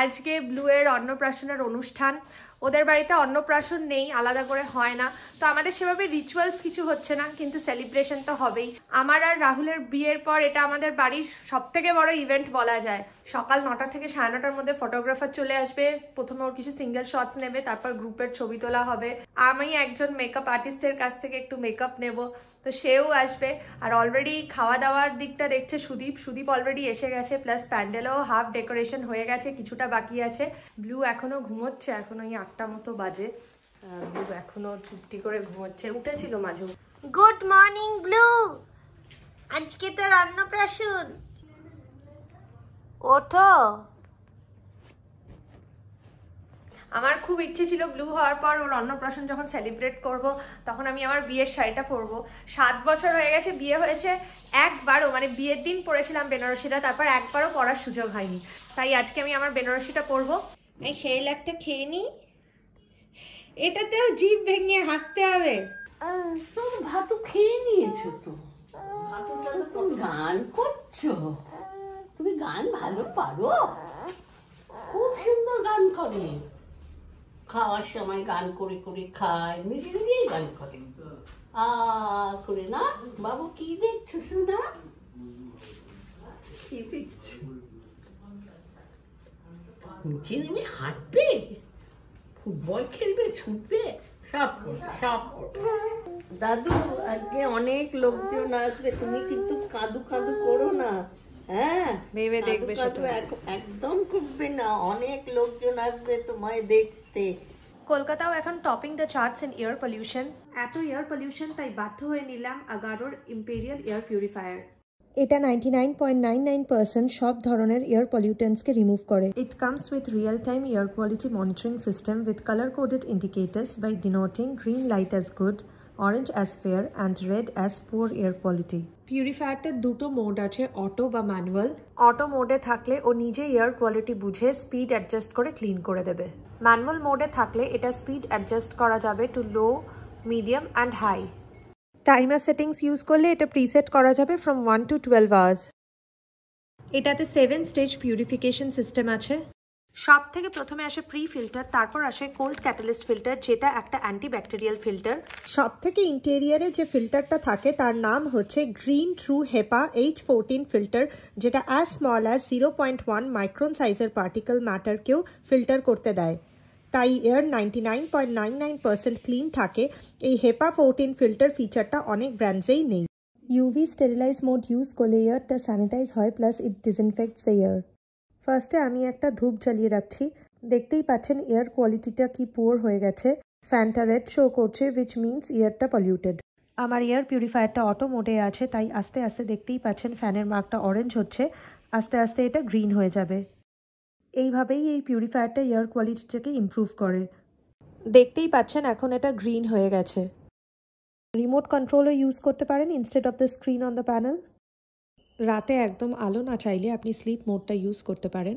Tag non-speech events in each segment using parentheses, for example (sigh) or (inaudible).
আজকে ব্লুয়ের অন্নপ্রাশনের অনুষ্ঠান ওদের বাড়িতে অন্নপ্রাশন নেই আলাদা করে হয় না তো আমাদের সেভাবে রিচুয়ালস কিছু হচ্ছে না কিন্তু সেলিব্রেশন তো হবেই আমার আর রাহুলের বিয়ের পর এটা আমাদের বাড়ির সব থেকে বড় ইভেন্ট বলা যায় সকাল নটা থেকে সাড়ে নটার মধ্যে ফটোগ্রাফার চলে আসবে প্রথমে ওর কিছু সিঙ্গেল শটস নেবে তারপর গ্রুপের ছবি তোলা হবে আমি একজন মেকআপ আর্টিস্টের কাছ থেকে একটু মেকআপ নেব তো সেও আসবে আর অলরেডি খাওয়া দাওয়ার দিকটা দেখছে সুদীপ সুদীপ অলরেডি এসে গেছে প্লাস প্যান্ডেলও হাফ ডেকোরেশন হয়ে গেছে কিছুটা বাকি আছে ব্লু এখনও ঘুমোচ্ছে এখন ওই আটটা মতো বাজে ব্লু এখনও চুপটি করে ঘুমোচ্ছে উঠেছিল মাঝে গুড মর্নিং ব্লু আজকে তো রান্না প্রাসুন ওঠো আমার খুব ইচ্ছে ছিল ব্লু হওয়ার পর ওর অন্নপ্রাশন যখন সেলিব্রেট করব তখন আমি আমার বিয়ের শাড়িটা পরবো সাত বছর হয়ে গেছে বিয়ে হয়েছে একবারও মানে বিয়ের দিন পরেছিলাম বেনারসিটা তারপর একবারও পরার সুযোগ হয়নি তাই আজকে আমি আমার বেনারসিটা পরবো এই সেই একটা খেয়ে নিই এটাতেও জিভ ভেঙে হাসতে হবে তুমি ভাতু খেয়ে নিয়েছো তো গান করছো তুমি গান ভালো পারো খুব সুন্দর গান করে খাওয়ার সময় গান করে করে খায় মিলে নিজেই গান করে করে না বাবু কি দেখছো শোনা কি দেখছো ঝিলমি হাঁটবে ফুটবল খেলবে ছুটবে সব সব দাদু আজকে অনেক লোকজন আসবে তুমি কিন্তু কাঁদু কাঁদু করো না হ্যাঁ, কলকাতাও এখন topping the charts in air pollution এত এয়ার পলিউশন তাই বাধ্য হয়ে নিলাম আগারোর ইম্পেরিয়াল এয়ার পিউরিফায়ার এটা নাইনটি সব ধরনের এয়ার পলিউটেন্টসকে রিমুভ করে it comes with real time air quality monitoring system with colour coded indicators by denoting green light as good orange as fair and red as poor air quality পিউরিফায়ারটার দুটো mode আছে auto বা manual auto মোডে থাকলে ও নিজে air quality বুঝে speed adjust করে ক্লিন করে দেবে ম্যানুয়াল মোডে থাকলে এটা স্পিড অ্যাডজাস্ট করা যাবে to low medium and high timer settings use করলে এটা প্রিসেট করা যাবে from one to twelve hours এটাতে সেভেন স্টেজ পিউরিফিকেশন সিস্টেম আছে সব থেকে প্রথমে আসে প্রি ফিল্টার তারপর আসে কোল্ড ক্যাটালিস্ট ফিল্টার যেটা একটা অ্যান্টিব্যাকটেরিয়াল ফিল্টার সব থেকে ইন্টেরিয়ারে যে ফিল্টারটা থাকে তার নাম হচ্ছে green true HEPA H fourteen filter যেটা as small as zero point one micron সাইজের পার্টিকল ম্যাটারকেও ফিল্টার করতে দেয় তাই air ninety nine point nine nine percent clean থাকে এই হেপা ফোরটিন ফিল্টার ফিচারটা অনেক ব্র্যান্ডসেই নেই ইউভি স্টেরিলাইজ মোড ইউজ করলে এয়ারটা স্যানিটাইজ হয় প্লাস ইট ডিসইনফেক্টস এয়ার ফার্স্টে আমি একটা ধূপ জ্বালিয়ে রাখছি দেখতেই পাচ্ছেন এয়ার কোয়ালিটিটা কি পোর হয়ে গেছে ফ্যানটা রেড শো করছে উইচ মিনস এয়ারটা পলিউটেড আমার এয়ার পিউরিফায়ারটা অটো মোডে আছে তাই আস্তে আস্তে দেখতেই পাচ্ছেন ফ্যানের মার্কটা অরেঞ্জ হচ্ছে আস্তে আস্তে এটা গ্রিন হয়ে যাবে এইভাবেই এই পিউরিফায়ারটা এয়ার কোয়ালিটিটাকে ইম্প্রুভ করে দেখতেই পাচ্ছেন এখন এটা গ্রিন হয়ে গেছে রিমোট কন্ট্রোলও ইউজ করতে পারেন instead of the screen on the panel রাতে একদম আলো না চাইলে আপনি স্লিপ মোডটা ইউজ করতে পারেন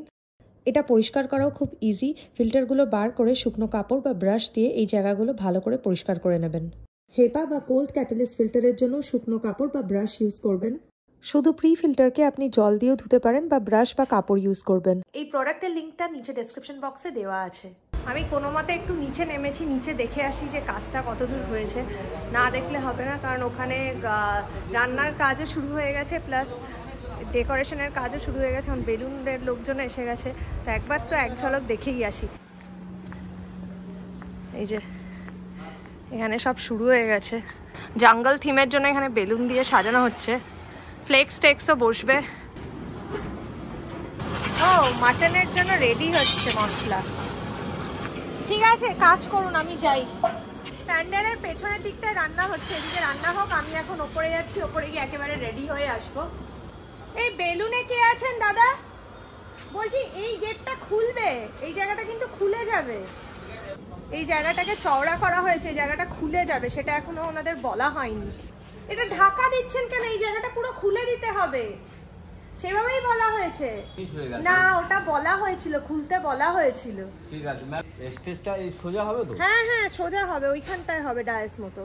এটা পরিষ্কার করাও খুব ইজি ফিল্টারগুলো বার করে শুকনো কাপড় বা ব্রাশ দিয়ে এই জায়গাগুলো ভালো করে পরিষ্কার করে নেবেন হেপা বা কোল্ড ক্যাটালিস্ট ফিল্টারের জন্য শুকনো কাপড় বা ব্রাশ ইউজ করবেন শুধু প্রি ফিল্টারকে আপনি জল দিয়েও ধুতে পারেন বা ব্রাশ বা কাপড় ইউজ করবেন এই প্রোডাক্টের লিঙ্কটা নিচে ডেসক্রিপশন বক্সে দেওয়া আছে আমি কোনো মতে একটু নিচে নেমেছি নিচে দেখে আসি যে কাজটা কতদূর হয়েছে না দেখলে হবে না কারণ ওখানে রান্নার কাজও শুরু হয়ে গেছে প্লাস ডেকোরেশনের কাজও শুরু হয়ে গেছে এখন বেলুনের লোকজন এসে গেছে তো একবার তো এক ঝলক দেখেই আসি এই যে এখানে সব শুরু হয়ে গেছে জাঙ্গল থিমের জন্য এখানে বেলুন দিয়ে সাজানো হচ্ছে ফ্লেক্স টেক্সও বসবে ও মাটনের জন্য রেডি হচ্ছে মশলা ঠিক আছে কাজ করুন আমি যাই প্যান্ডেলের পেছনের দিকটায় রান্না হচ্ছে এদিকে রান্না হোক আমি এখন ওপরে যাচ্ছি ওপরে গিয়ে একেবারে রেডি হয়ে আসবো এই বেলুনে কে আছেন দাদা বলছি এই গেটটা খুলবে এই জায়গাটা কিন্তু খুলে যাবে এই জায়গাটাকে চওড়া করা হয়েছে এই জায়গাটা খুলে যাবে সেটা এখনো ওনাদের বলা হয়নি এটা ঢাকা দিচ্ছেন কেন এই জায়গাটা পুরো খুলে দিতে হবে সেভাবেই বলা হয়েছে না ওটা বলা হয়েছিল খুলতে বলা হয়েছিল ঠিক আছে ম্যাম স্টেজটা এই সোজা হবে তো হ্যাঁ হ্যাঁ সোজা হবে ওইখানটায় হবে ডায়াস মতো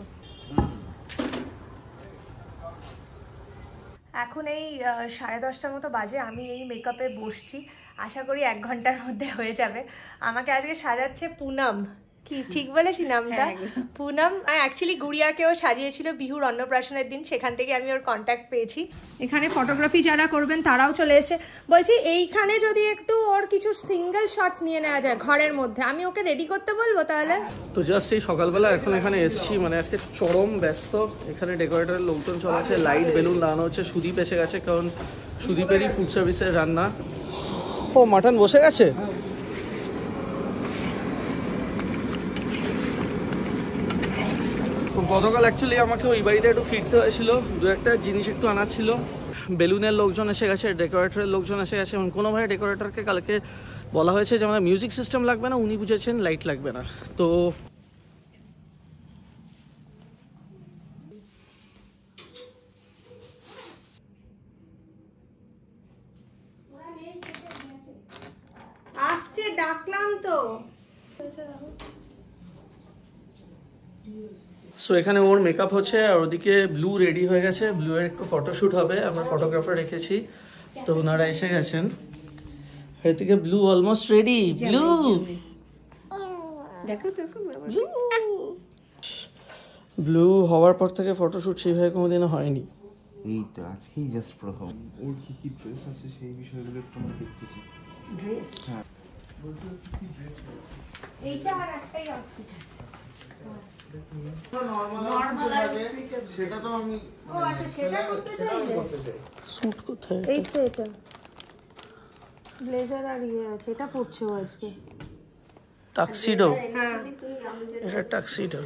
এখন এই সাড়ে দশটার মতো বাজে আমি এই মেকআপে বসছি আশা করি এক ঘন্টার মধ্যে হয়ে যাবে আমাকে আজকে সাজাচ্ছে পুনাম কি ঠিক বলেছি নামটা হ্যাঁ, পুনম অ্যাকচুয়ালি গুড়িয়াকেও সাজিয়েছিল বিহুর অন্নপ্রাশনের দিন সেখান থেকে আমি ওর কন্ট্যাক্ট পেয়েছি এখানে ফটোগ্রাফি যারা করবেন তারাও চলে এসে বলছি এইখানে যদি একটু ওর কিছু সিঙ্গেল শটস নিয়ে নেওয়া যায় ঘরের মধ্যে আমি ওকে রেডি করতে বলবো তাহলে তো জাস্ট এই সকালবেলা এখন এখানে এসছি মানে আজকে চরম ব্যস্ত এখানে ডেকোরেটরের লোকজন চলে আছে লাইট বেলুন লাগানো হচ্ছে সুদীপ এসে গেছে কারণ সুদীপেরই ফুড সার্ভিসের রান্না ও মাটন বসে গেছে হ্যাঁ গতকাল অ্যাকচুয়ালি আমাকে ওই বাড়িতে একটু ফিরতে হয়েছিল দু একটা জিনিস একটু আনা ছিল বেলুনের লোকজন এসে গেছে ডেকোরেটরের লোকজন এসে গেছে এবং কোনোভাবে ডেকোরেটরকে কালকে বলা হয়েছে যে আমার মিউজিক সিস্টেম লাগবে না উনি বুঝেছেন লাইট লাগবে না তো ডাকলাম তো সো এখানে ওর মেকআপ হচ্ছে আর ওদিকে ব্লু রেডি হয়ে গেছে ব্লু এর একটু ফটোশ্যুট হবে আমরা ফটোগ্রাফার রেখেছি তো ওনারা এসে গেছেন এদিকে Blue almost ready Blue Blue হওয়ার পর থেকে ফটোশ্যুট সেভাবে কোনোদিনও হয়নি এই তো আজকেই জাস্ট প্রথম ওর কি কি ড্রেস আছে সেই বিষয়গুলো একটু আমরা দেখতে চাই ড্রেস হ্যাঁ বলছো কি ড্রেস আছে এইটা আর একটাই আউটফিট আছে ব্লেজার আর ইয়ে আছে এটা পরছে ও আজকে টাক্সিডো হ্যাঁ। এটা টাক্সিডো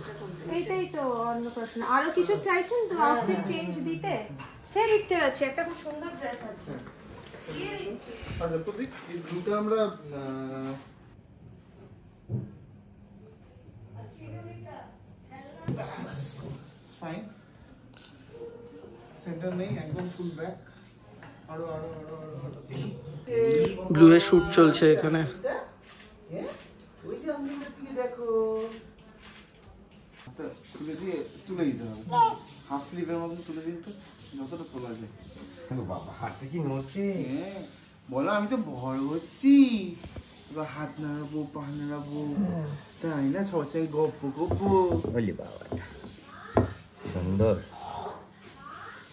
তো অন্য প্রশ্ন কিছু চাইছেন চেঞ্জ দিতে সে দিতে আছে একটা খুব সুন্দর ড্রেস আচ্ছা আমরা That's, সেন্টার নেই একদম ফুল ব্যাক আরো আরো আরো আরো ব্লু এর শুট চলছে এখানে দেখো আচ্ছা, তুলে দিয়ে তুলে দিতে হবে হাফ তুলে দিন তো যতটা তোলা যায় বাবা কি হ্যাঁ, বলো আমি তো ভয় হচ্ছি হাত নাড়াবো পা নাড়াবো তাই না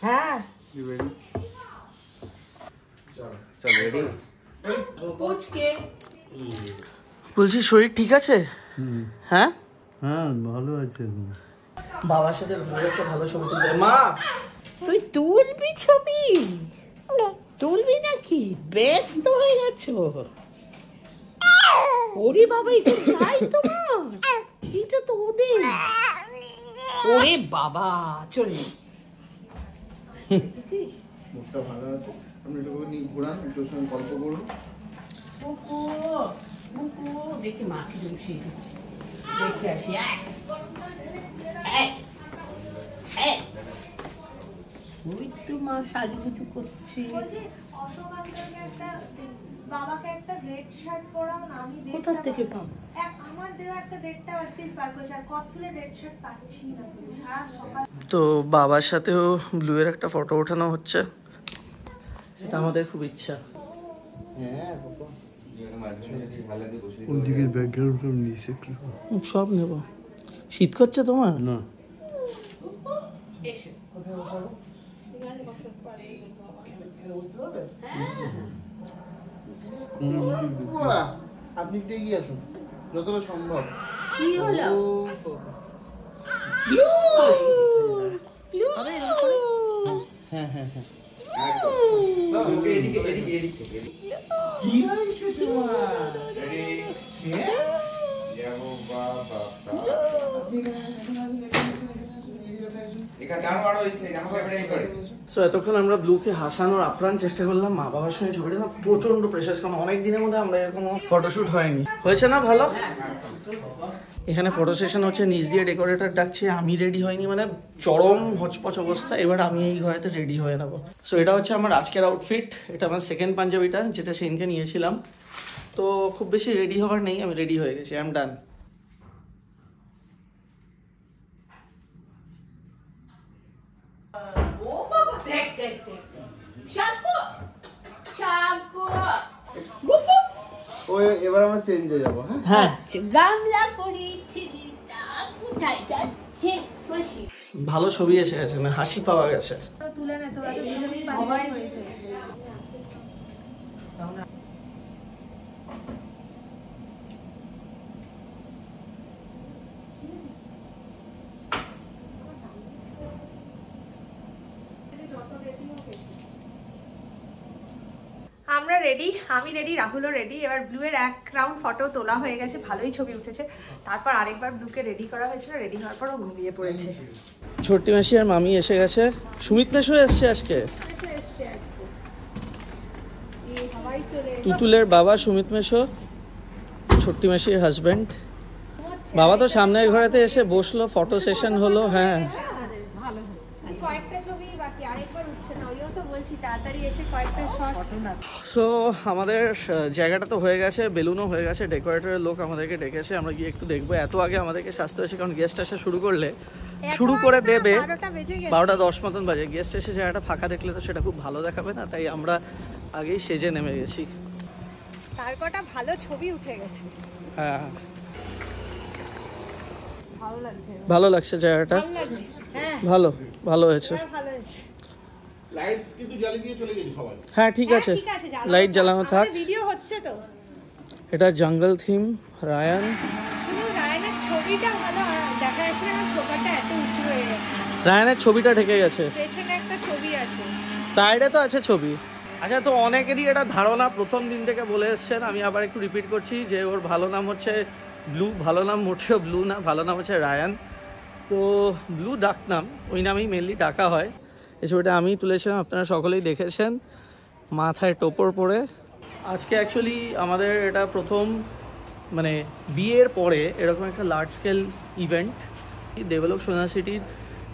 হ্যাঁ বলছি শরীর ঠিক আছে হ্যাঁ হ্যাঁ ভালো আছে বাবার সাথে ভালো ছবি তুলতে মা তুই তুলবি ছবি তুলবি নাকি তো হয়ে গেছো ওরে বাবা এটা চাই তোমার এটা তো ওদের ওরে বাবা চলে মুখটা ভালো আছে আপনি একটু নিয়ে ঘোরান একটু সঙ্গে গল্প করুন কুকু কুকু দেখি মাকে বসিয়ে দিচ্ছি দেখে আসি ওই তো মা সাজুগুজু করছে বাবাকে একটা রেড শার্ট পরাও না আমি কোথা থেকে পাবো আমার দেওয়া একটা বার আর কচ্ছলে রেড শার্ট পাচ্ছি না সারা সকাল তো বাবার সাথেও ব্লু এর একটা ফটো ওঠানো হচ্ছে এটা আমাদের খুব ইচ্ছা হ্যাঁ, সব নেব শীত করছে তোমার না কোথায় পারে আপনি h ক ট ু এ গ e য ়ে আসুন যতটা সম্ভব কি হলো হ্যাঁ হ্যাঁ হ্যাঁ কি হয়েছে তোমার হ্যাঁ বাবা সো এতক্ষণ আমরা ব্লুকে হাসানোর আপ্রাণ চেষ্টা করলাম মা বাবার সঙ্গে ছবিটা না প্রচন্ড প্রেশাস কারণ অনেক দিনের মধ্যে আমরা এরকম ফটোশ্যুট হয়নি হয়েছে না ভালো এখানে ফটো সেশন হচ্ছে নিজ দিয়ে ডেকোরেটর ডাকছে আমি রেডি হয়নি মানে চরম হচপচ অবস্থা এবার আমি এই ঘরেতে রেডি হয়ে নেবো সো এটা হচ্ছে আমার আজকের আউটফিট এটা আমার সেকেন্ড পাঞ্জাবিটা যেটা সেনকে নিয়েছিলাম তো খুব বেশি রেডি হওয়ার নেই আমি রেডি হয়ে গেছি আই এম ডান ওই এবার আমরা চেঞ্জে যাব হ্যাঁ, হ্যাঁ। আচ্ছা, গামলা কোথায় যাচ্ছে ভালো ছবি এসে গেছে মানে হাসি পাওয়া গেছে তুলে তোরা তো সবাই হয়েছে রেডি আমি রেডি রাহুলও রেডি এবার ব্লুয়ের এক রাউন্ড ফটো তোলা হয়ে গেছে ভালোই ছবি উঠেছে তারপর আরেকবার ব্লুকে রেডি করা হয়েছিল রেডি হওয়ার পর ও ঘুমিয়ে পড়েছে ছোট্টি মাসি আর মামি এসে গেছে সুমিত মেশো এসছে আজকে তুতুলের বাবা সুমিত মেশো ছোট্টি মাসির হাজব্যান্ড বাবা তো সামনের ঘরেতে এসে বসলো ফটো সেশন হলো হ্যাঁ সো আমাদের জায়গাটা তো হয়ে গেছে বেলুনও হয়ে গেছে ডেকোরেটরের লোক আমাদেরকে ডেকেছে আমরা গিয়ে একটু দেখবো এত আগে আমাদেরকে স্বাস্থ্য এসে কারণ গেস্ট আসা শুরু করলে শুরু করে দেবে বারোটা দশ মতন বাজে গেস্ট এসে জায়গাটা ফাঁকা দেখলে তো সেটা খুব ভালো দেখাবে না তাই আমরা আগেই সেজে নেমে গেছি তার কটা ভালো ছবি উঠে গেছে হ্যাঁ ভালো লাগছে জায়গাটা হ্যাঁ। ভালো ভালো হয়েছে হ্যাঁ, লাইট কিন্তু জ্বালিয়ে দিয়ে চলে গেছে সবাই হ্যাঁ ঠিক হ্যাঁ, আছে লাইট জ্বালানো থাক ভিডিও হচ্ছে তো এটা জঙ্গল থিম রায়ান রায়ানের ছবিটা ভালো দেখা যাচ্ছে না সোফাটা এত উঁচু হয়ে গেছে রায়ানের ছবিটা ঢেকে গেছে পেছনে একটা ছবি আছে সাইডে তো আছে ছবি আচ্ছা তো অনেকেরই এটা ধারণা প্রথম দিন থেকে বলে এসছেন আমি আবার একটু রিপিট করছি যে ওর ভালো নাম হচ্ছে ব্লু ভালো নাম মোটেও ব্লু না ভালো নাম হচ্ছে রায়ান তো ব্লু ডাক নাম ওই নামেই মেনলি ডাকা হয় এই ছবিটা আমি তুলেছিলাম আপনারা সকলেই দেখেছেন মাথায় টোপর পরে আজকে অ্যাকচুয়ালি আমাদের এটা প্রথম মানে বিয়ের পরে এরকম একটা লার্জ স্কেল ইভেন্ট ডেভেলপ সোনাসিটির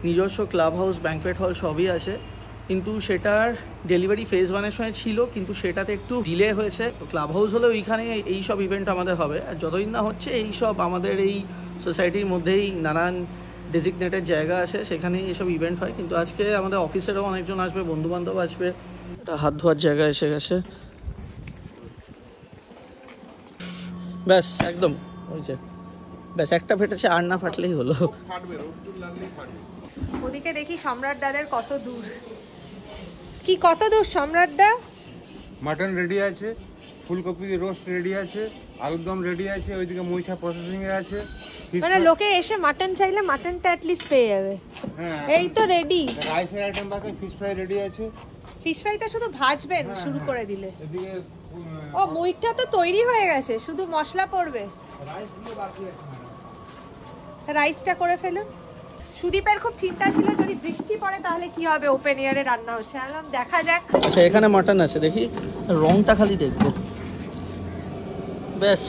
নিজস্ব ক্লাব হাউস ব্যাঙ্কোয়েট হল সবই আছে কিন্তু সেটার ডেলিভারি ফেজ ওয়ানের সময় ছিল কিন্তু সেটাতে একটু ডিলে হয়েছে তো ক্লাব হাউস হলে ওইখানে এই সব ইভেন্ট আমাদের হবে আর যতদিন না হচ্ছে এই সব আমাদের এই সোসাইটির মধ্যেই নানান ডেজিগনেটেড জায়গা আছে সেখানেই এসব ইভেন্ট হয় কিন্তু আজকে আমাদের অফিসেরও অনেকজন আসবে বন্ধুবান্ধব আসবে একটা হাত ধোয়ার জায়গা এসে গেছে ব্যাস একদম ওই যে ব্যাস একটা ফেটেছে আর না ফাটলেই হলো ওদিকে দেখি সম্রাট দাদের কত দূর কি কত দূর সম্রাট দা মাটন রেডি আছে ফুলকপি রোস্ট রেডি আছে আলুর দম রেডি আছে ওইদিকে মুইঠা প্রসেসিং এর আছে মানে লোকে এসে মাটন চাইলে মাটনটা অ্যাটলিস্ট পেয়ে যাবে হ্যাঁ। এই তো রেডি এর আইটেম বাকি ফিশ ফ্রাই রেডি আছে ফিশ ফ্রাইটা শুধু ভাজবেন হ্যাঁ, শুরু হ্যাঁ। করে দিলে ও মুইটা তো তৈরি হয়ে গেছে শুধু মশলা পড়বে রাইসটা করে ফেলুন সুদীপের খুব চিন্তা ছিল যদি বৃষ্টি পড়ে তাহলে কি হবে ওপেন এয়ারে রান্না হচ্ছে আলাম দেখা যাক আচ্ছা এখানে মাটন আছে দেখি রংটা খালি দেখবো ব্যাস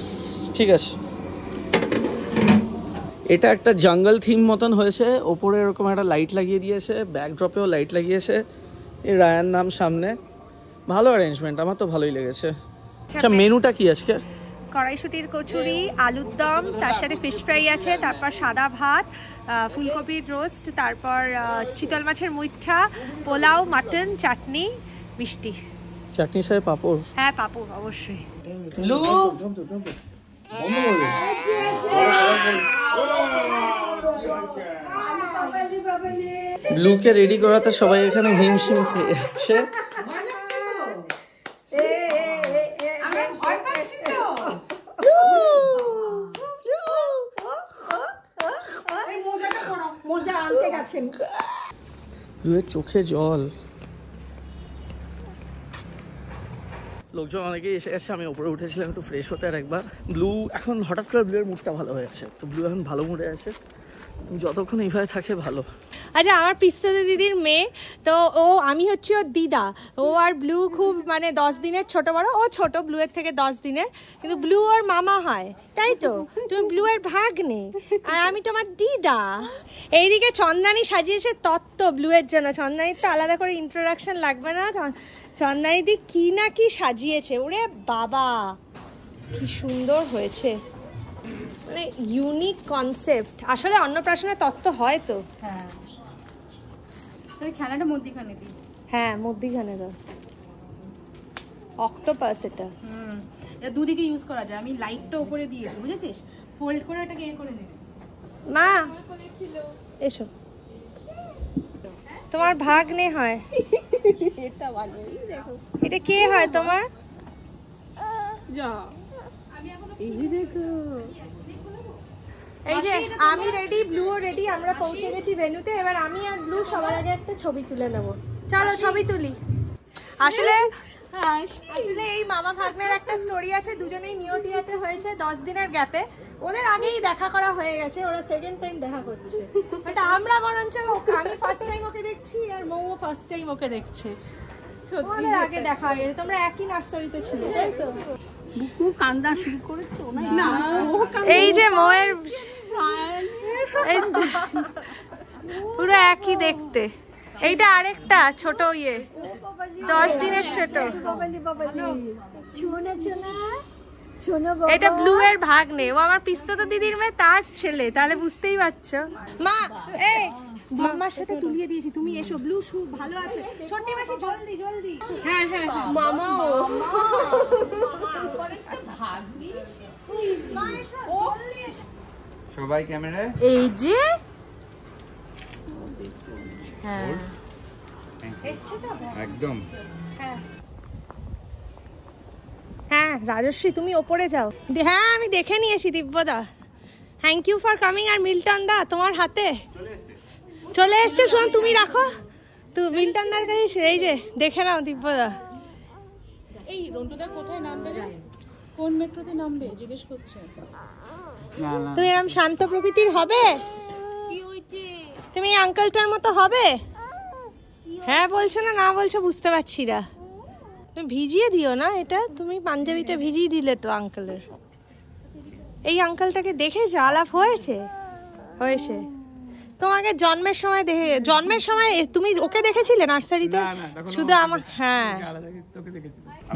ঠিক আছে এটা একটা জঙ্গল থিম মতন হয়েছে ওপরে এরকম একটা লাইট লাগিয়ে দিয়েছে ব্যাকড্রপেও লাইট লাগিয়েছে এই রায়ান নাম সামনে ভালো অ্যারেঞ্জমেন্ট আমার তো ভালোই লেগেছে আচ্ছা, আচ্ছা মেনুটা কি আজকে কড়াইশুটির কচুরি আলুর দম তার সাথে ফিশ ফ্রাই আছে তারপর সাদা ভাত ফুলকপির রোস্ট তারপর চিতল মাছের মুইঠা পোলাও মাটন চাটনি মিষ্টি চাটনি সাথে পাপড় হ্যাঁ পাপড় অবশ্যই ব্লুকে রেডি করাতে সবাই এখানে হিমশিম খেয়ে যাচ্ছে চোখে জল লোকজন অনেকেই এসে গেছে আমি উপরে উঠেছিলাম একটু ফ্রেশ হতে আর একবার ব্লু এখন হঠাৎ করে ব্লুয়ের মুডটা ভালো হয়ে আছে তো ব্লু এখন ভালো মুডে আছে যতক্ষণ এইভাবে থাকে ভালো আচ্ছা আমার পিস্ততে দিদির মেয়ে তো ও আমি হচ্ছি ওর দিদা ও আর ব্লু খুব মানে দশ দিনের ছোট বড় ও ছোট ব্লু এর থেকে দশ দিনের কিন্তু ব্লু ওর মামা হয় তাই তো তুমি ব্লু এর ভাগ নেই আর আমি তোমার দিদা এইদিকে চন্দানি সাজিয়েছে তত্ত্ব ব্লু এর জন্য চন্দানির তো আলাদা করে ইন্ট্রোডাকশন লাগবে না সন্ধ্যাইদি কি না কি সাজিয়েছে ওরে বাবা কি সুন্দর হয়েছে মানে ইউনিক কনসেপ্ট আসলে অন্নপ্রাশনের তত্ত্ব হয় তো হ্যাঁ খেলাটা মধ্যিখানে দি হ্যাঁ মধ্যিখানে দাও অক্টোপাস এটা হুম এটা দুদিকে ইউজ করা যায় আমি লাইটটা উপরে দিয়েছি বুঝেছিস ফোল্ড করে এটাকে এ করে নেবে মা এসো তোমার ভাগ নে হয় এটা ভালো দেখো এটা কে হয় তোমার যা এই দেখো এই যে আমি রেডি ব্লুও রেডি আমরা পৌঁছে গেছি ভেনুতে এবার আমি আর ব্লু সবার আগে একটা ছবি তুলে নেব চলো ছবি তুলি আসলে আসলে এই মামা ভাগ্নের একটা স্টোরি আছে দুজনেই টিয়াতে হয়েছে দশ দিনের গ্যাপে ওদের আগেই দেখা করা হয়ে গেছে ওরা সেকেন্ড টাইম দেখা করছে বাট আমরা বরঞ্চ আমি ফার্স্ট টাইম ওকে দেখছি আর মৌ ফার্স্ট টাইম ওকে দেখছে ওদের আগে দেখা হয়ে গেছে তোমরা একই নার্সারিতে ছিল তাই তো বুকু কান্দা না এই যে (laughs) পুরো একই দেখতে এইটা আরেকটা ইয়ে দশ দিনের এটা ব্লু এর ও আমার পিস্তত দিদির মেয়ে তার ছেলে তাহলে বুঝতেই পারছো মা মাম্মার সাথে তুলিয়ে দিয়েছি তুমি এসো ব্লু সু ভালো আছে ছোট্টি মাসি জলদি জলদি হ্যাঁ হ্যাঁ, হ্যাঁ। মামা ও সবাই এই যে হ্যাঁ একদম হ্যাঁ হ্যাঁ রাজশ্রী তুমি ওপরে যাও হ্যাঁ আমি দেখে নিয়েছি দিব্যদা থ্যাংক ইউ ফর কামিং আর মিল্টন দা তোমার হাতে চলে এসছে শোন তুমি রাখো তো মিল্টন দার কাছে এই যে দেখে নাও দিব্যদা এই রন্টুদা কোথায় নামবে রে কোন মেট্রোতে নামবে জিজ্ঞেস করছে তুমি এরকম শান্ত প্রকৃতির হবে তুমি আঙ্কেলটার মতো হবে হ্যাঁ বলছো না না বলছো বুঝতে পারছি না ভিজিয়ে দিও না এটা তুমি পাঞ্জাবিটা ভিজিয়ে দিলে তো আঙ্কেলের এই আঙ্কেলটাকে দেখেছো আলাপ হয়েছে হয়েছে তোমাকে জন্মের সময় দেখে জন্মের সময় তুমি ওকে দেখেছিলে নার্সারিতে শুধু আমার হ্যাঁ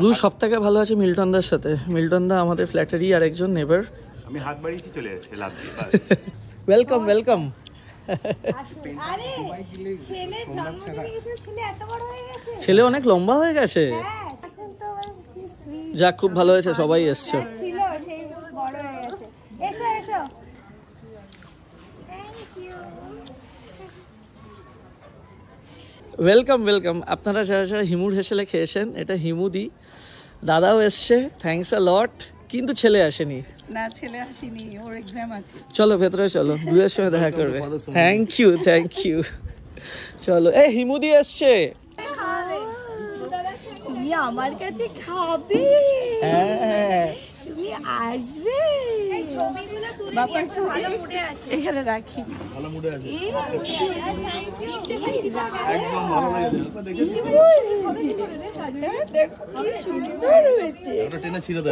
দু সপ্তাহে ভালো আছে দার সাথে মিল্টনদা আমাদের ফ্ল্যাটেরই আর একজন নেবার আমি হাত বাড়িয়েছি চলে এসেছি লাভ ওয়েলকাম ওয়েলকাম (laughs) ছেলে অনেক লম্বা হয়ে গেছে হ্যাঁ, মানে যাক খুব ভালো হয়েছে সবাই এসছে ওয়েলকাম ওয়েলকাম আপনারা যারা যারা হিমুর হেসেলে খেয়েছেন এটা হিমুদি দাদাও এসছে থ্যাংকস আ লট কিন্তু ছেলে আসেনি না ছেলে আসেনি ওর আছে চলো ভেতরে চলো দুয়ের সময় দেখা করবে থ্যাংক ইউ থ্যাংক ইউ চলো এই হিমুদি আসছে হ্যাঁ, আমার কাছে খাবে হ্যাঁ, হ্যাঁ। কি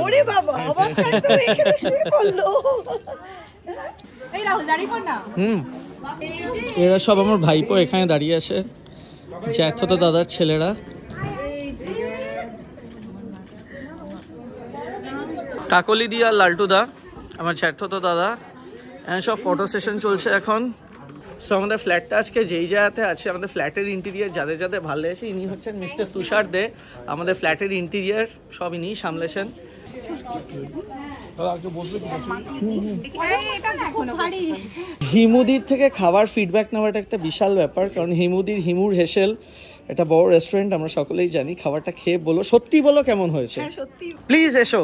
ওরে বাবা এরা সব আমার ভাইপো এখানে দাঁড়িয়ে আছে জ্যাঠো তো দাদার ছেলেরা কাকলি আর দা আমার জ্যাঠো তো দাদা হ্যাঁ সব ফটো সেশন চলছে এখন সো আমাদের ফ্ল্যাটটা আজকে যেই জায়গাতে আছে আমাদের ফ্ল্যাটের ইন্টিরিয়ার যাদের যাদের ভালো লেগেছে ইনি হচ্ছেন মিস্টার তুষার দে আমাদের ফ্ল্যাটের ইন্টিরিয়ার সব ইনি সামলেছেন হিমুদির থেকে খাবার ফিডব্যাক নেওয়াটা একটা বিশাল ব্যাপার কারণ হিমুদির হিমুর হেসেল এটা বড় রেস্টুরেন্ট আমরা সকলেই জানি খাবারটা খেয়ে বলো সত্যি বলো কেমন হয়েছে প্লিজ হ্যাঁ, এসো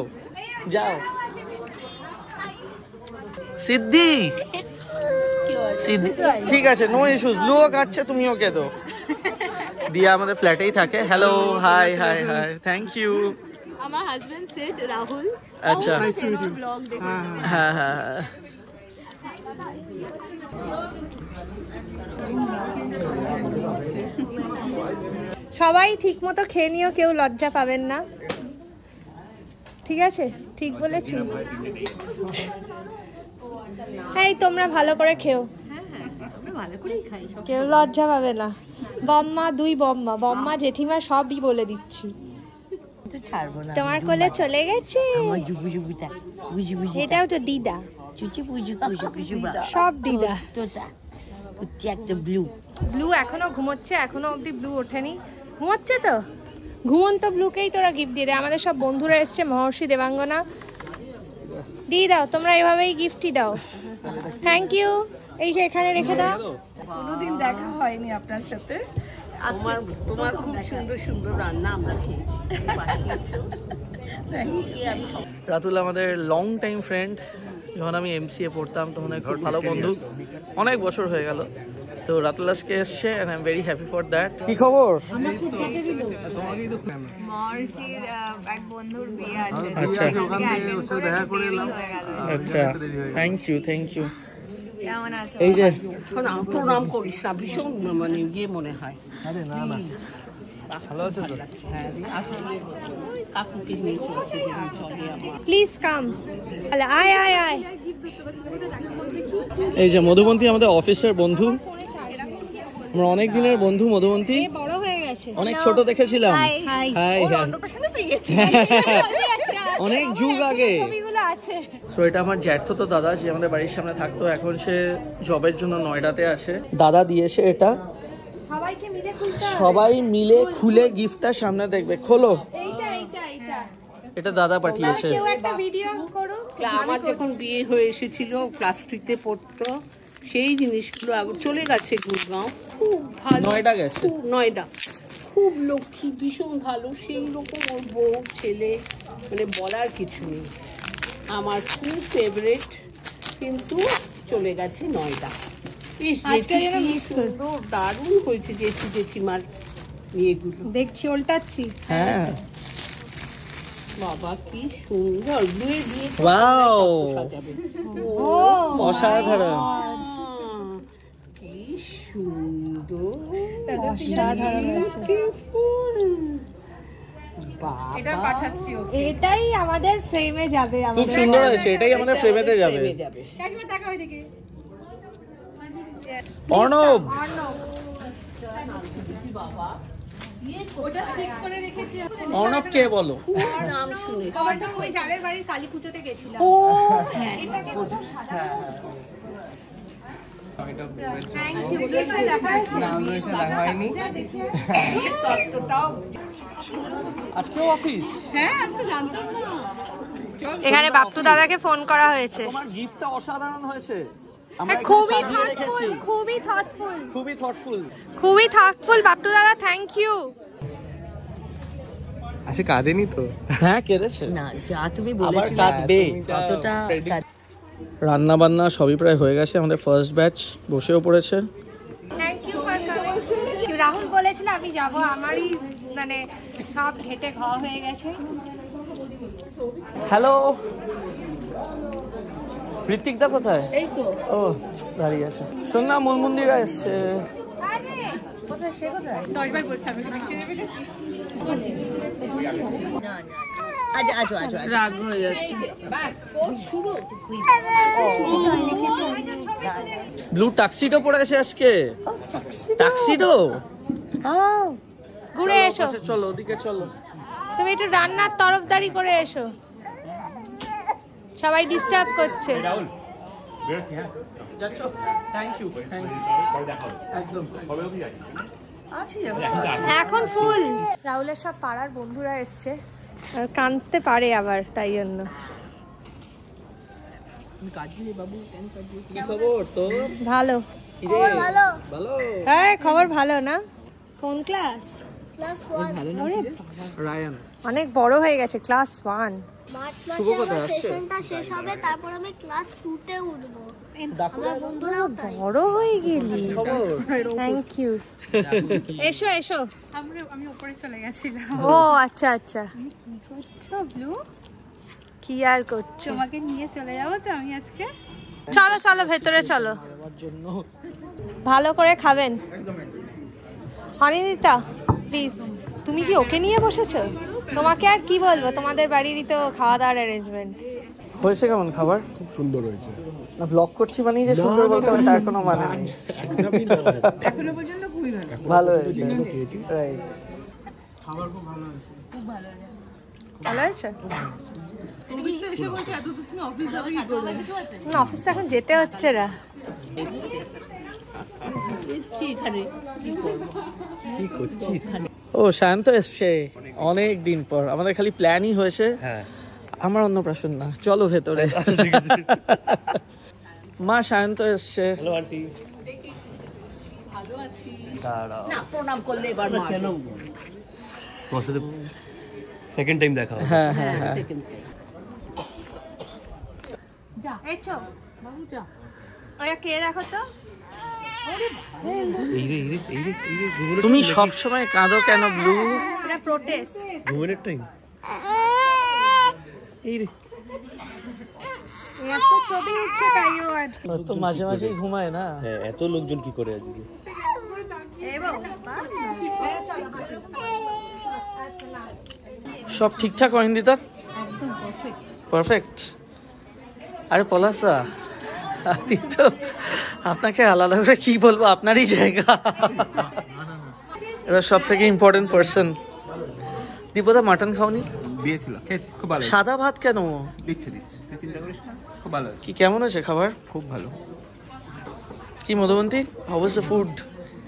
যাও সিদ্ধি সিদ্ধি ঠিক আছে নো ইস্যুস লোক আচ্ছা তুমি ওকে দো দিয়া আমাদের ফ্ল্যাটেই থাকে hello hi hi hi thank you আমার হাজবেন্ড সেড রাহুল আচ্ছা oh, হ্যাঁ, হ্যাঁ হ্যাঁ হ্যাঁ সবাই ঠিকমতো খেয়ে নিও কেউ লজ্জা পাবেন না ঠিক আছে ঠিক বলেছি এই তোমরা ভালো করে খেও কেউ লজ্জা পাবে না বম্মা দুই বম্মা বম্মা জেঠিমা সবই বলে দিচ্ছি তোমার কোলে চলে গেছে এটাও তো দিদা সব দিদা ব্লু ব্লু এখনো ঘুমোচ্ছে এখনো অবধি ব্লু ওঠেনি ঘুমোচ্ছে তো ঘুমন্ত ব্লুকেই তোরা গিফট দিয়ে দে আমাদের সব বন্ধুরা এসছে মহর্ষি দেবাঙ্গনা দিয়ে দাও তোমরা এভাবেই গিফটই দাও থ্যাংক ইউ এই যে এখানে রেখে দাও কোনোদিন দেখা হয়নি আপনার সাথে তোমার তোমার খুব সুন্দর সুন্দর রান্না আমরা খেয়েছি রাতুল আমাদের লং টাইম ফ্রেন্ড যখন আমি এমসিএ পড়তাম তখন খুব ভালো বন্ধু অনেক বছর হয়ে গেল তো রাতুল আজকে এসছে and I am very happy for that কি খবর এক বন্ধুর বিয়ে আছে আচ্ছা দেখা করে আচ্ছা থ্যাংক ইউ থ্যাংক ইউ এই যে প্রণাম করিস না ভীষণ মানে ইয়ে মনে হয় আরে না না প্লিজ হ্যাঁ, কাম আয় আয় আয় এই যে মধুবন্তী আমাদের অফিসের বন্ধু আমরা অনেক দিনের বন্ধু মধুবন্তী অনেক ছোট দেখেছিলাম (laughs) অনেক যুগ আগে সো এটা আমার তো দাদা যে আমাদের বাড়ির সামনে থাকতো এখন সে জবের জন্য নয়ডাতে আছে দাদা দিয়েছে এটা সবাই মিলে খুলে গিফটটা সামনে দেখবে খোলো এটা দাদা পাঠিয়েছে আমার যখন বিয়ে হয়ে এসেছিল পড়তো সেই জিনিসগুলো আবার চলে গেছে গুরগাঁও খুব ভালো নয়ডা গেছে নয়ডা খুব লক্ষ্মী ভীষণ ভালো সেই রকম ওর বউ ছেলে মানে বলার কিছু নেই আমার খুব ফেভারেট কিন্তু চলে গেছে নয়ডা বেশ জেঠি সুন্দর দারুণ হয়েছে জেঠি জেঠিমার ইয়েগুলো দেখছি ওল্টাচ্ছি হ্যাঁ বাবা কি সুন্দর দুয়ে দিয়ে অসাধারণ এটাই আমাদের ফ্রেমে খুব সুন্দর হয়েছে এটাই আমাদের ফ্রেমেতে যাবে অর্ণব অর্ণব বলো নাম কালী পুজোতে গেছিলাম হ্যাঁ, হ্যাঁ, এখানে বাপটু দাদাকে ফোন করা হয়েছে অসাধারণ হয়েছে হ্যাঁ, খুবই খুবই খুবই খুবই বাপটু দাদা থ্যাংক ইউ আচ্ছা কাঁদেনি তো হ্যাঁ কেঁদেছে না যা তুমি বলেছিলে যতটা রান্না বান্না সবই প্রায় হয়ে গেছে আমাদের ফার্স্ট ব্যাচ বসেও পড়েছে রাহুল বলেছিল আমি যাব আমারই মানে সব ঘেটে হয়ে গেছে হ্যালো ঋত্বিক কোথায় এই তো ও দাঁড়িয়ে আছে শোন না মুলমুন্দিরা এসছে কোথায় সে কোথায় দশ বার বলছি আমি না না ব্লু এসে আজকে ঘুরে এসো চলো ওদিকে চলো তুমি রান্নার তরফদারি করে এসো সবাই ডিস্টার্ব করছে হ্যাঁ? এখন ফুল রাহুলের সব পাড়ার বন্ধুরা এসছে কাঁদতে পারে আবার তাই জন্য ভালো হ্যাঁ খবর ভালো না কোন ক্লাস অনেক হয়ে গেছে ক্লাস ওয়ান বড় হয়ে গেলি থ্যাংক আচ্ছা, ইউ (laughs) এসো এসো আমি উপরে চলে গেছিলাম ও আচ্ছা আচ্ছা কি আর করছো তোমাকে নিয়ে চলে যাবো তো আমি আজকে চলো চলো ভেতরে চলো ভালো করে খাবেন অনিন্দিতা প্লিজ তুমি কি ওকে নিয়ে বসেছো তোমাকে আর কি বলবো তোমাদের বাড়িরই তো খাওয়া দাওয়ার অ্যারেঞ্জমেন্ট হয়েছে কেমন খাবার সুন্দর হয়েছে না ব্লগ করছি মানে যে সুন্দর বলতে তার কোনো মানে এখনো পর্যন্ত খুবই ভালো ভালো হয়েছে রাইট খাবার খুব ভালো খুব ভালো ভালো না অফিস তো এখন যেতে হচ্ছে না ও শান্ত এসছে অনেক দিন পর আমাদের খালি প্ল্যানই হয়েছে হ্যাঁ। আমার প্রশ্ন না চলো ভেতরে আচ্ছা, মা শান্ত এসছে সেকেন্ড টাইম দেখা তুমি সব সময় কাঁদো কেন ব্লু ঘুমের টাইম এত তো মাঝে মাঝে ঘুমায় না হ্যাঁ এত লোকজন কি করে আজকে সব ঠিকঠাক অহিন্দিতা দিদা পারফেক্ট আরে পলাশা আপনি তো আপনাকে আলাদা করে কি বলবো আপনারই জায়গা এবার সব থেকে ইম্পর্টেন্ট পার্সন দীপদা মাটন খাওনি সাদা ভাত কেন কি কেমন আছে খাবার খুব ভালো কি মধুবন্তী অবশ্য ফুড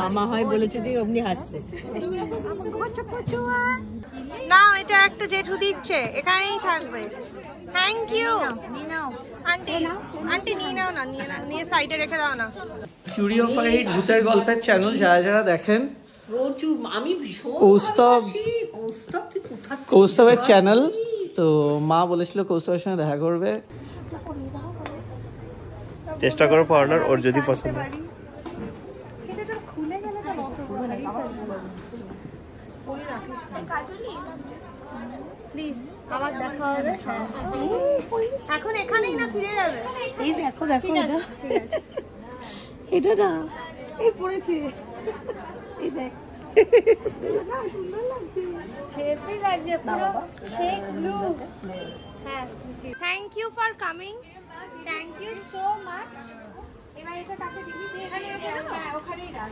মামা হয় বলেছে না এটা একটা জেঠু দিচ্ছে এখানেই থাকবে থ্যাংক ইউ আন্টি নাও নিয়ে রেখে দাও না গল্পের চ্যানেল যারা যারা দেখেন কৌস্তব কৌস্তবের চ্যানেল তো মা বলেছিল কৌস্তবের সঙ্গে দেখা করবে চেষ্টা করো পড়ানোর ওর যদি পছন্দ এটা না এই পড়েছে এই দেখ সুন্দর লাগছে thank you for coming thank you so much এবার এটা দিবি এখানে হ্যাঁ ওখানেই রাখ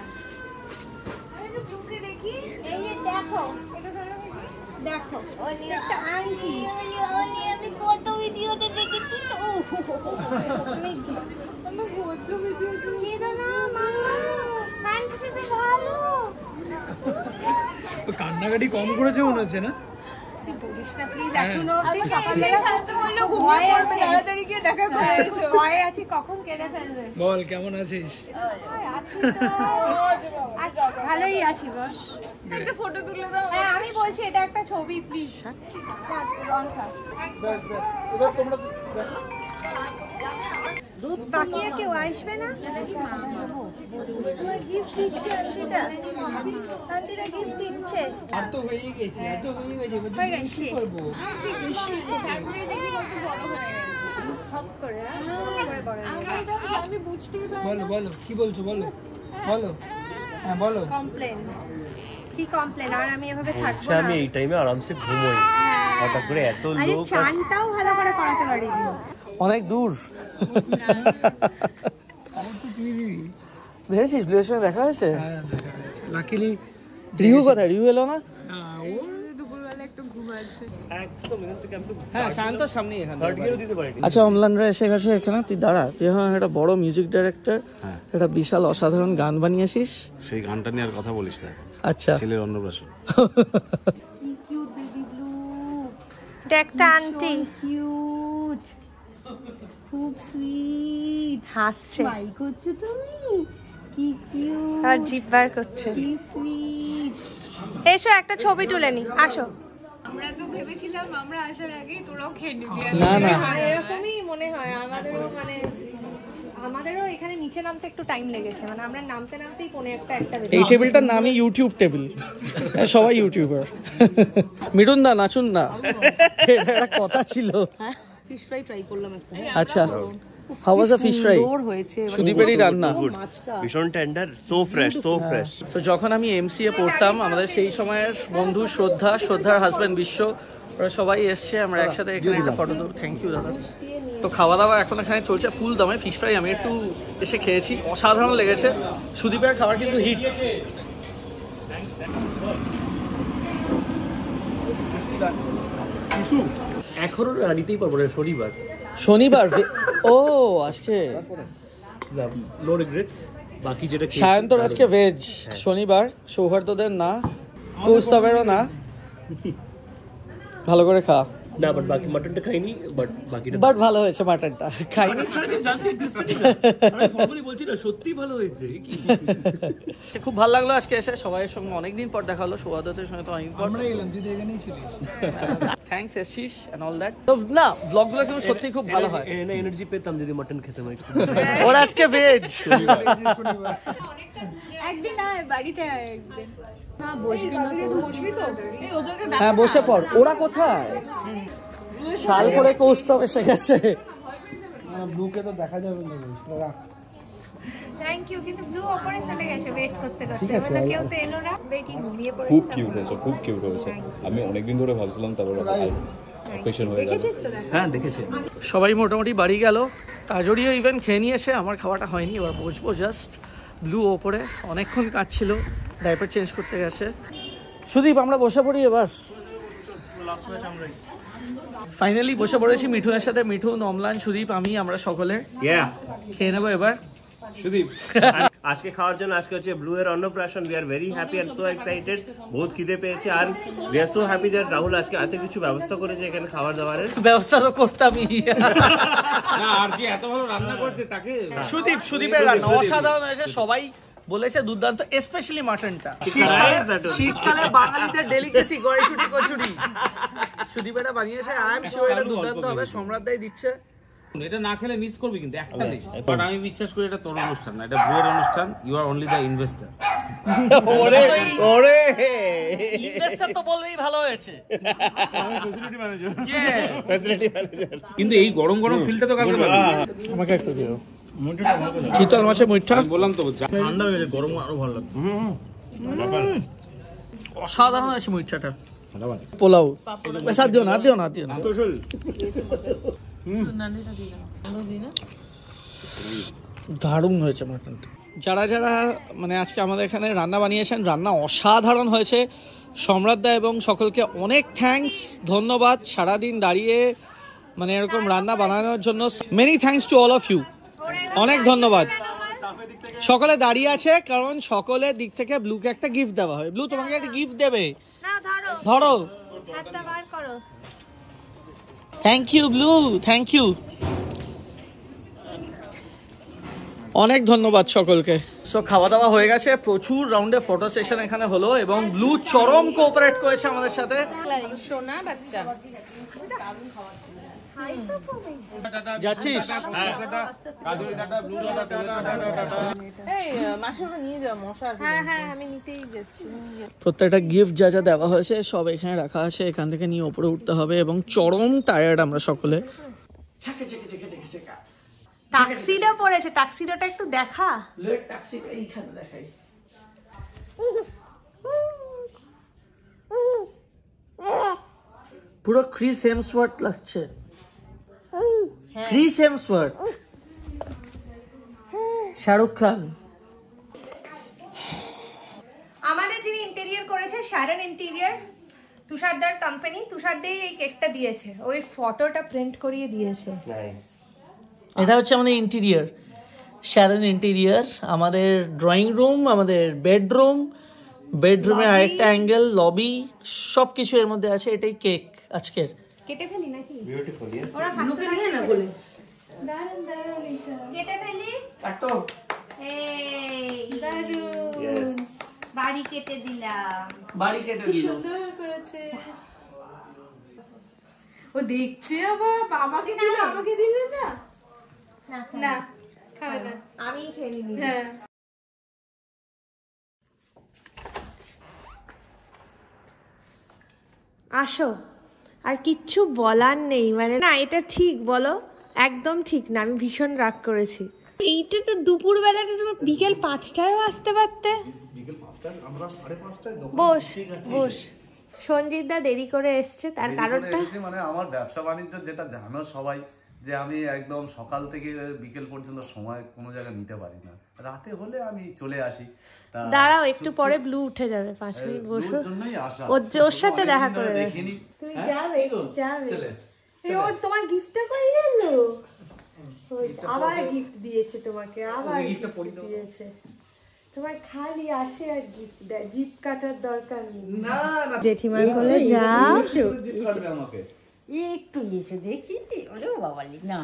দেখি এই দেখো দেখো আনছি আমি কত ভিডিওতে দেখেছি তো আমি কত তো ভালো কান্নাকাটি কম করেছে মনে হচ্ছে না তুই বলিস না প্লিজ হ্যাঁ। এখনো আচ্ছা, ঘুমিয়ে পড়বে তারা হ্যাঁ, হ্যাঁ, হ্যাঁ, আমি বলছি এটা একটা ছবি প্লিজ দুধ বাকি কেউ আসবে না হয়ে গেছে এত হয়ে গেছে হ্যাঁ? বলো বলো কি বলছো বলো বলো হ্যাঁ বলো হ্যাঁ, আচ্ছা, আমি এই টাইমে আরামসে ঘুমোই হ্যাঁ। হঠাৎ করে এত লোক চানটাও ভালো করে করাতে পারিনি অনেক দূর দেখেছিস সঙ্গে দেখা হয়েছে হ্যাঁ লাকিলি রিহু কোথায় রিহু এলো না হ্যাঁ, আচ্ছা অমলানরা এসে গেছে এখানে তুই দাঁড়া তুই হ্যাঁ একটা বড় মিউজিক ডাইরেক্টর হ্যাঁ। একটা বিশাল অসাধারণ গান বানিয়েছিস সেই গানটা নিয়ে আর কথা বলিস না আচ্ছা ছেলের অন্নপ্রাশন একটা (laughs) আন্টি কিউট খুব সুইট হাসছে ভাই করছো তুমি কি কিউট আর জিভ বার করছে কি সুইট এসো একটা ছবি তুলে নি আসো আমরা তো ভেবেছিলাম আমরা আসার তোরাও খেয়ে নিবি না না হ্যাঁ, এরকমই মনে হয় আমাদেরও মানে আমাদেরও এখানে নিচে নামতে একটু টাইম লেগেছে মানে আমরা নামতে নামতেই কোণে একটা একটা এই টেবিলটার নামই ইউটিউব টেবিল হ্যাঁ, সবাই ইউটিউবার মিঠুন দা নাচুন না এটা একটা কথা ছিল ফিশ ফ্রাই ট্রাই করলাম একটা আচ্ছা হ্যাঁ, How was the fish fry? সুদীপেরই রান্না গুড ভীষণ tender so fresh so fresh so যখন আমি এমসিএ পড়তাম আমাদের সেই সময়ের বন্ধু শ্রদ্ধা শ্রদ্ধার হাজবেন্ড বিশ্ব ওরা সবাই এসছে আমরা একসাথে এখানে একটা ফটো তুলব থ্যাংক ইউ দাদা তো খাওয়া দাওয়া এখন এখানে চলছে ফুল দামে ফিশ ফ্রাই আমি একটু এসে খেয়েছি অসাধারণ লেগেছে সুদীপের খাবার কিন্তু হিট এখনও না পারবো না শনিবার শনিবার ও আজকে নো রিগ্রেটস বাকি যেটা সায়ন্তর আজকে ভেজ হ্যাঁ। শনিবার সৌহার্দদের না কৌস্তবেরও না ভালো করে খা না বাট বাকি মাটনটা খাইনি বাট বাকিটা বাট ভালো হয়েছে মাটনটা খাইনি জানতে ইন্টারেস্টিং আমি ফর্মালি বলছি না সত্যি ভালো হয়েছে কি (laughs) খুব ভালো লাগলো আজকে এসে সবাইয়ের সঙ্গে অনেক দিন পর দেখা হলো সোহাদতের সঙ্গে তো অনেক পর আমরা এলাম তুই এখানেই ছিলিস থ্যাঙ্কস এসিস এন্ড অল দ্যাট তো না ব্লগগুলো কিন্তু সত্যি খুব ভালো হয় এনে এনার্জি পেতাম যদি মাটন খেতাম (laughs) ওর আজকে ভেজ একদিন না বাড়িতে একদিন হ্যাঁ বসে পড় ওরা কোথায় শাল করে কৌস্তব এসে গেছে ব্লুকে তো দেখা যাবে গেছে মানে হ্যাঁ দেখেছি সবাই মোটামুটি বাড়ি গেল কাজরিও ইভেন খেয়ে নিয়েছে আমার খাওয়াটা হয়নি এবার বসবো জাস্ট ব্লু ওপরে অনেকক্ষণ কাজ ছিল ডাইপার চেঞ্জ করতে গেছে সুদীপ আমরা বসে পড়ি এবার ফাইনালি বসে পড়েছি মিঠুনের সাথে মিঠু নমলান সুদীপ আমি আমরা সকলে খেয়ে নেবো এবার সুদীপ আজকে খাওয়ার জন্য আজকে হচ্ছে ব্লু এর অন্নপ্রাশন we are very happy and so excited বহুত খিদে পেয়েছে আর we are so happy that Rahul আজকে এত কিছু ব্যবস্থা করেছে এখানে খাবার দাবারের ব্যবস্থা তো করতামই আর যে এত ভালো রান্না করছে তাকে সুদীপ সুদীপের রান্না অসাধারণ হয়েছে সবাই বলেছে দুর্দান্ত স্পেশালি মাটনটা শীতকালে বাঙালিদের ডেলিকেসি গড়াইশুটি কচুরি সুদীপ এটা বানিয়েছে আই এম শিওর এটা দুর্দান্ত হবে সম্রাট দাই দিচ্ছে এটা না খেলে মিস করবি কিন্তু একটা নেই বাট আমি বিশ্বাস করি এটা তোর অনুষ্ঠান না এটা বইয়ের অনুষ্ঠান you are only the investor ওরে ওরে ইনভেস্টার তো বলবেই ভালো হয়েছে facility manager yes facility manager কিন্তু এই গরম গরম ফিলটা তো কালকে আমাকে একটা দিও শীতল মাছের মুইঠা বললাম তো ঠান্ডা হয়ে গেছে গরম আরো ভালো লাগবে অসাধারণ আছে মুইঠাটা পোলাও পেশা দিও না দিও না দিও না দারুণ হয়েছে মাটনটা যারা যারা মানে আজকে আমাদের এখানে রান্না বানিয়েছেন রান্না অসাধারণ হয়েছে দা এবং সকলকে অনেক থ্যাংকস ধন্যবাদ সারাদিন দাঁড়িয়ে মানে এরকম রান্না বানানোর জন্য many thanks to all of you অনেক ধন্যবাদ সকলে দাঁড়িয়ে আছে কারণ সকলের দিক থেকে ব্লুকে একটা গিফট দেওয়া হয় ব্লু তোমাকে একটা গিফট দেবে ধরো thank you Blue thank you অনেক ধন্যবাদ সকলকে সো খাওয়া দাওয়া হয়ে গেছে প্রচুর রাউন্ডে ফটো সেশন এখানে হলো এবং ব্লু চরম কোঅপারেট করেছে আমাদের সাথে সোনা বাচ্চা হ্যাঁ। হ্যাঁ, হ্যাঁ, প্রত্যেকটা গিফট যা যা দেওয়া হয়েছে সব এখানে রাখা আছে এখান থেকে নিয়ে ওপরে উঠতে হবে এবং চরম টায়ার্ড আমরা সকলে টাক্সিডো পড়েছে টাক্সিডোটা একটু দেখা পুরো ক্রিস হেমসওয়ার্থ লাগছে ক্রিস হ্যাঁ। হেমসওয়ার্থ শাহরুখ খান আমাদের যিনি ইন্টেরিয়ার করেছে শ্যারন ইন্টেরিয়ার তুষারদার কোম্পানি তুষারদাই এই কেকটা দিয়েছে ওই ফটোটা প্রিন্ট করিয়ে দিয়েছে এটা হচ্ছে আমাদের ইন্টেরিয়ার শ্যারন ইন্টেরিয়ার আমাদের ড্রয়িং রুম আমাদের বেডরুম বেডরুমে আরেকটা অ্যাঙ্গেল লবি সব কিছু এর মধ্যে আছে এটাই কেক আজকের কেটে ফেলি নাকি বিউটিফুল ইয়েস ওরা হাসতে থাকে না বলে দারুন দারুন ইশা কেটে ফেলি কাটো এই দারুন ইয়েস বাড়ি কেটে দিলাম বাড়ি কেটে দিলাম সুন্দর করেছে ও দেখছে আবার বাবাকে দিল আমাকে দিল না না খাবে না আমি খেয়ে নিই হ্যাঁ আসো আর কিচ্ছু বলার নেই মানে না এটা ঠিক বলো একদম ঠিক না আমি ভীষণ রাগ করেছি এইটা তো দুপুর বেলাটা তোমার বিকেল পাঁচটায়ও আসতে পারতে বস বস সঞ্জিত দা দেরি করে এসছে তার কারণটা মানে আমার ব্যবসা বাণিজ্য যেটা জানো সবাই যে আমি একদম সকাল থেকে বিকেল পর্যন্ত সময় কোনো জায়গায় নিতে পারি না রাতে হলে আমি চলে আসি দাঁড়াও একটু পরে ব্লু উঠে যাবে পাঁচ মিনিট বসো ওর ওর সাথে দেখা করে দেখিনি তুমি হ্যাঁ, যাবে যাবে ওর তোমার গিফটটা কই গেল আবার গিফট দিয়েছে তোমাকে আবার গিফটটা পড়ি দিয়েছে তোমার খালি আসে আর গিফট দেয় জিপ কাটার দরকার নেই না জেঠিমা বলে যা একটু এসে দেখি ওরে বাবা না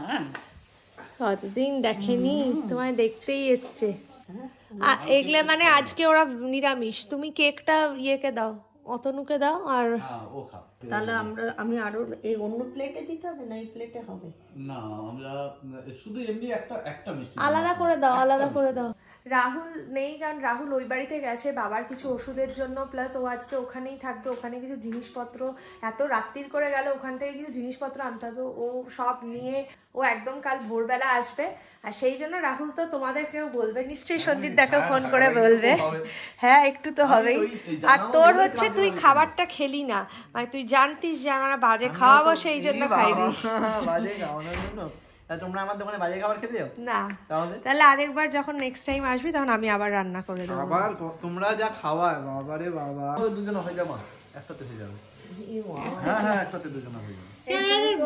কতদিন দেখেনি তোমায় দেখতেই এসছে হ্যাঁ, এগুলো মানে আজকে ওরা নিরামিষ তুমি কেকটা ইয়েকে দাও অতনুকে দাও আর তাহলে আমরা আমি আরো এই অন্য প্লেটে দিতে হবে না এই প্লেটে হবে না আমরা শুধু এমনি একটা একটা মিষ্টি আলাদা করে দাও আলাদা করে দাও রাহুল নেই কারণ রাহুল ওই বাড়িতে গেছে বাবার কিছু ওষুধের জন্য প্লাস ও আজকে ওখানেই থাকবে ওখানে কিছু জিনিসপত্র এত রাত্রির করে গেল ওখান থেকে কিছু জিনিসপত্র আনতে হবে ও সব নিয়ে ও একদম কাল ভোরবেলা আসবে আর সেই জন্য রাহুল তো তোমাদেরকেও বলবে নিশ্চয়ই সন্দীপ দেখে হ্যাঁ, ফোন করে বলবে হ্যাঁ একটু তো হবেই আর তোর হচ্ছে তুই খাবারটা খেলি না মানে তুই জানতিস যে আমরা বাজে খাওয়াবো সেই জন্য খাইনি তা তোমরা আমার দোকানে বাজে খাবার খেতে যাও না তাহলে আরেকবার যখন নেক্সট টাইম আসবি তখন আমি আবার রান্না করে দেবো আবার তোমরা যা খাওয়ায় বাবারে বাবা দুজন হয়ে যাবো একসাথে হয়ে যাবো হ্যাঁ হ্যাঁ একসাথে দুজন হয়ে যাবে ইয়ে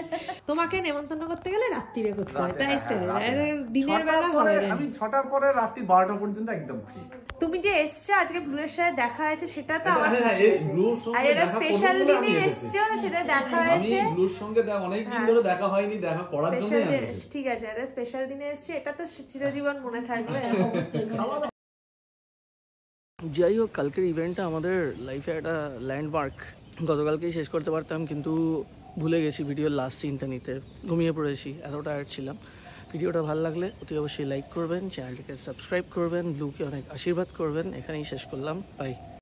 (laughs) তোমাকে নেমন্তন্ন করতে গেলে রাত্রিরে করতে হয় তাই তো হ্যাঁ, দিনের বেলা হয় আমি ছটার পরে রাত্রি বারোটা পর্যন্ত একদম ফ্রি তুমি যে এসছো আজকে ব্লুয়ের সাথে দেখা হয়েছে সেটা তো হ্যাঁ, হ্যাঁ, আর এটা স্পেশাল দিনে এসছো সেটা দেখা হয়েছে ব্লুর সঙ্গে অনেক দিন ধরে দেখা হয়নি দেখা করার জন্য ঠিক আছে এটা স্পেশাল দিনে এসছে এটা তো চিরজীবন মনে থাকবে (laughs) যাই হোক কালকের ইভেন্টটা আমাদের লাইফে একটা ল্যান্ডমার্ক গতকালকেই শেষ করতে পারতাম কিন্তু ভুলে গেছি ভিডিওর লাস্ট সিনটা নিতে ঘুমিয়ে পড়েছি এতটা টায়ার্ড ছিলাম ভিডিওটা ভালো লাগলে অতি অবশ্যই লাইক করবেন চ্যানেলটিকে সাবস্ক্রাইব করবেন ব্লুকে অনেক আশীর্বাদ করবেন এখানেই শেষ করলাম বাই